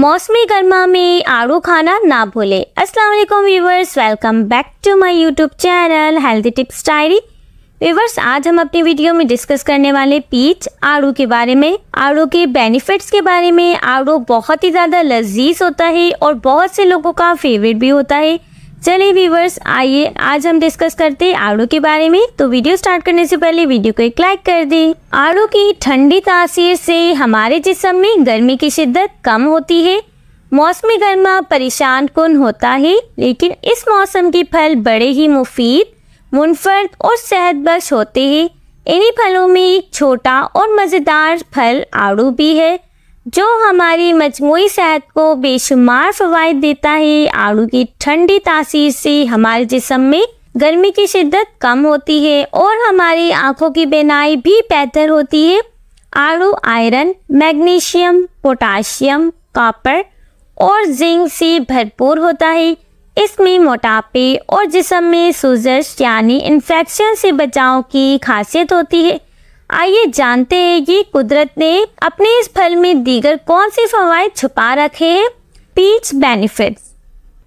मौसमी गर्मा में आड़ू खाना ना भूले अस्सलाम वालेकुम viewers welcome back to my YouTube channel healthy tips diary viewers आज हम अपनी वीडियो में डिस्कस करने वाले पीच आड़ू के बारे में आड़ू के बेनिफिट्स के बारे में आड़ू बहुत ही ज़्यादा लजीज होता है और बहुत से लोगों का फेवरेट भी होता है चलिए व्यूवर्स आइए आज हम डिस्कस करते हैं आड़ू के बारे में तो वीडियो स्टार्ट करने से पहले वीडियो को एक लाइक कर दें आड़ू की ठंडी तासीर से हमारे जिसम में गर्मी की शिद्दत कम होती है मौसमी गर्मा परेशान कन होता है लेकिन इस मौसम के फल बड़े ही मुफीद मुनफर्द और सेहत बश होते हैं इन्हीं फलों में एक छोटा और मज़ेदार फल आड़ू भी है जो हमारी मजमू सेहत को बेशुमार फवायद देता है आड़ू की ठंडी तासीर से हमारे जिसम में गर्मी की शिद्दत कम होती है और हमारी आंखों की बेनाई भी बेहतर होती है आड़ू आयरन मैग्नीशियम पोटाशियम कॉपर और जिंक से भरपूर होता है इसमें मोटापे और जिसम में सूजश यानी इन्फेक्शन से बचाव की खासियत होती है आइए जानते हैं कि कुदरत ने अपने इस फल में दीगर कौन से फवायद छुपा रखे हैं पीच बेनिफिट्स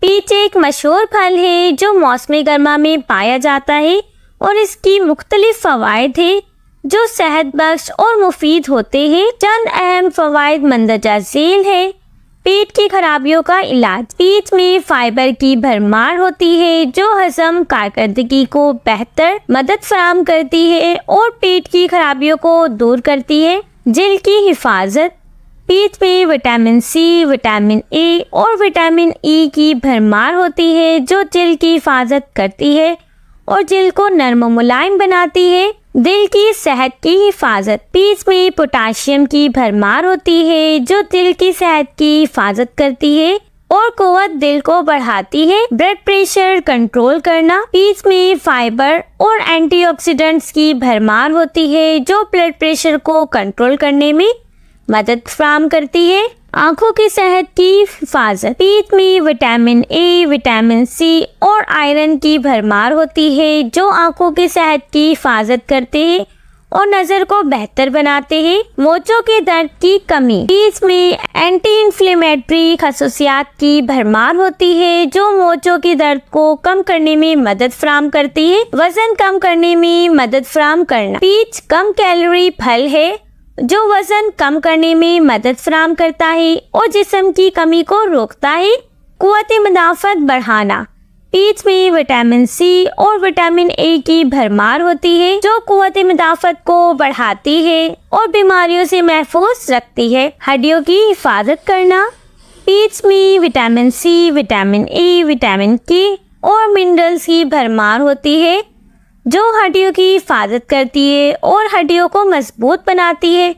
पीच एक मशहूर फल है जो मौसम गर्मा में पाया जाता है और इसकी मुख्तलिफ फवायद है जो सेहत बख्श और मुफीद होते हैं चंद अहम फवायद मंदरजा झील है पेट की खराबियों का इलाज पेट में फाइबर की भरमार होती है जो हजम कारकर्दगी को बेहतर मदद फराम करती है और पेट की खराबियों को दूर करती है जिल की हिफाजत पेट में विटामिन सी विटामिन ए और विटामिन ई e की भरमार होती है जो जिल की हिफाजत करती है और जल को नरम मुलायम बनाती है दिल की सेहत की हिफाजत पीस में पोटाशियम की भरमार होती है जो दिल की सेहत की हिफाजत करती है और कुत दिल को बढ़ाती है ब्लड प्रेशर कंट्रोल करना पीस में फाइबर और एंटीऑक्सीडेंट्स की भरमार होती है जो ब्लड प्रेशर को कंट्रोल करने में मदद फ्राहम करती है आंखों की सेहत की हिफाजत पीत में विटामिन ए विटामिन सी और आयरन की भरमार होती है जो आंखों की सेहत की हिफाजत करते हैं और नज़र को बेहतर बनाते हैं मोचों के दर्द की कमी पीस में एंटी इन्फ्लेमेटरी खसूसियात की भरमार होती है जो मोचों के दर्द को कम करने में मदद फराम करती है वजन कम करने में मदद फराम करना पीच कम कैलोरी फल है जो वजन कम करने में मदद फ्राहम करता है और जिसम की कमी को रोकता है कुत मुदाफ़त बढ़ाना पीच में विटामिन सी और विटामिन ए की भरमार होती है जो कुत मुदाफ़त को बढ़ाती है और बीमारियों से महफूज रखती है हड्डियों की हिफाजत करना पीच में vitamin C vitamin A vitamin K और मिनरल्स की भरमार होती है जो हड्डियों की हिफाजत करती है और हड्डियों को मजबूत बनाती है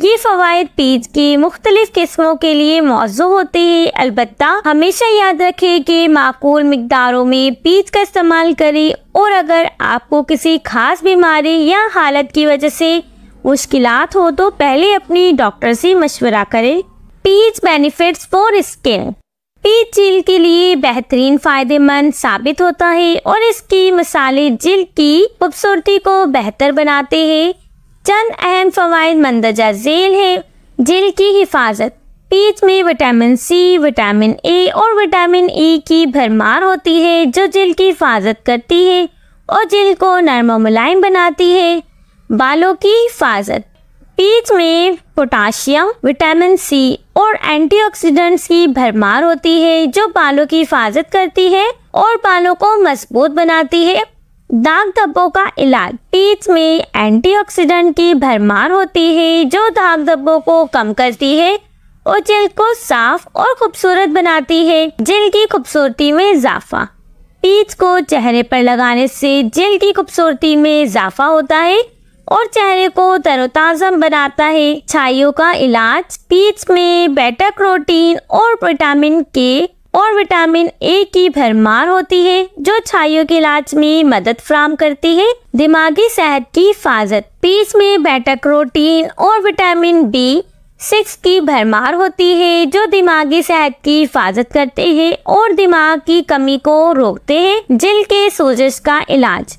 ये फ़वाद पीज की मुख्तलिफ़ किस्मों के लिए मौजू होते हैं अलबत् हमेशा याद रखें कि माकूल मकदारों में पीज का इस्तेमाल करें और अगर आपको किसी खास बीमारी या हालत की वजह से मुश्किल हो तो पहले अपनी डॉक्टर से मशवरा करें peach benefits for skin peach जिल के लिए बेहतरीन फायदेमंद साबित होता है और इसकी मसाले जिल की खूबसूरती को बेहतर बनाते हैं चंद अहम फ़वाद मंदजा जेल है जिल की हिफाजत पीच में विटामिन सी विटामिन ए और विटामिन ई e की भरमार होती है जो जिल की हिफाजत करती है और जिल को नरम मुलायम बनाती है बालों की हिफाजत पीच में पोटाशियम विटामिन सी और एंटीऑक्सीडेंट्स की भरमार होती है जो बालों की हिफाजत करती है और बालों को मजबूत बनाती है दाग धब्बों का इलाज पीच में एंटीऑक्सीडेंट की भरमार होती है जो दाग धब्बों को कम करती है और जेल को साफ और खूबसूरत बनाती है जेल की खूबसूरती में इजाफा पीच को चेहरे पर लगाने से जेल की खूबसूरती में इजाफा होता है और चेहरे को तरोताजम बनाता है छाइयों का इलाज पीच में बेटा क्रोटीन और विटामिन के और विटामिन ए की भरमार होती है जो छाइयों के इलाज में मदद फ्राहम करती है दिमागी सेहत की हिफाजत पीच में बेटा क्रोटीन और विटामिन बी सिक्स की भरमार होती है जो दिमागी सेहत की हिफाजत करते हैं और दिमाग की कमी को रोकते हैं जिल के सोजिश का इलाज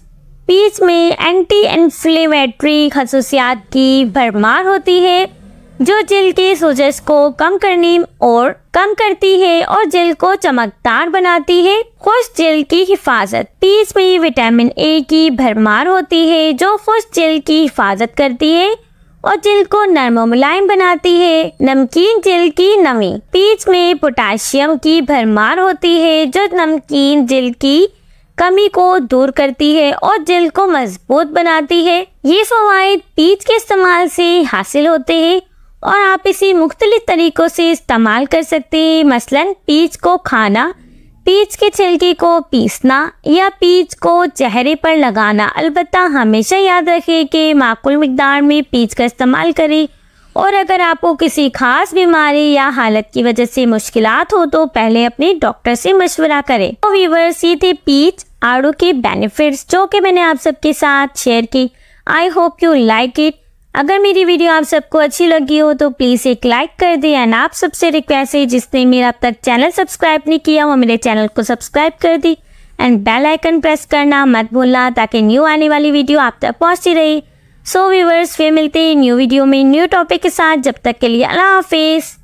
पीच में एंटी इन्फ्लेमेटरी खसूसियात की भरमार होती है जो जेल के सोजस को कम करने और कम करती है और जेल को चमकदार बनाती है खुश जेल की हिफाजत पीच में विटामिन ए की भरमार होती है जो खुश जेल की हिफाजत करती है और जेल को नरम मुलायम बनाती है नमकीन जेल की नमी पीच में पोटाशियम की भरमार होती है जो नमकीन जेल की कमी को दूर करती है और दिल को मजबूत बनाती है ये फवायद पीच के इस्तेमाल से हासिल होते हैं और आप इसे मुख्तलिफ तरीक़ों से इस्तेमाल कर सकते हैं मसलन पीच को खाना पीच के छिलके को पीसना या पीच को चेहरे पर लगाना अलबत्त हमेशा याद रखें कि माक़ुल मकदार में पीच का इस्तेमाल करें और अगर आपको किसी खास बीमारी या हालत की वजह से मुश्किल हो तो पहले अपने डॉक्टर से मशवरा करें तो व्यूवर्स ये थे पीच आड़ू के बेनिफिट्स जो कि मैंने आप सबके साथ शेयर की I hope you like it अगर मेरी वीडियो आप सबको अच्छी लगी हो तो प्लीज़ एक लाइक कर दें एंड आप सबसे रिक्वेस्ट है जिसने मेरा अब तक चैनल सब्सक्राइब नहीं किया वो मेरे चैनल को सब्सक्राइब कर दी एंड बेल आइकन प्रेस करना मत भूलना ताकि न्यू आने वाली वीडियो आप तक पहुंचती रही सो व्यूवर्स फिर मिलते हैं न्यू वीडियो में न्यू टॉपिक के साथ जब तक के लिए अल्लाह हाफिज़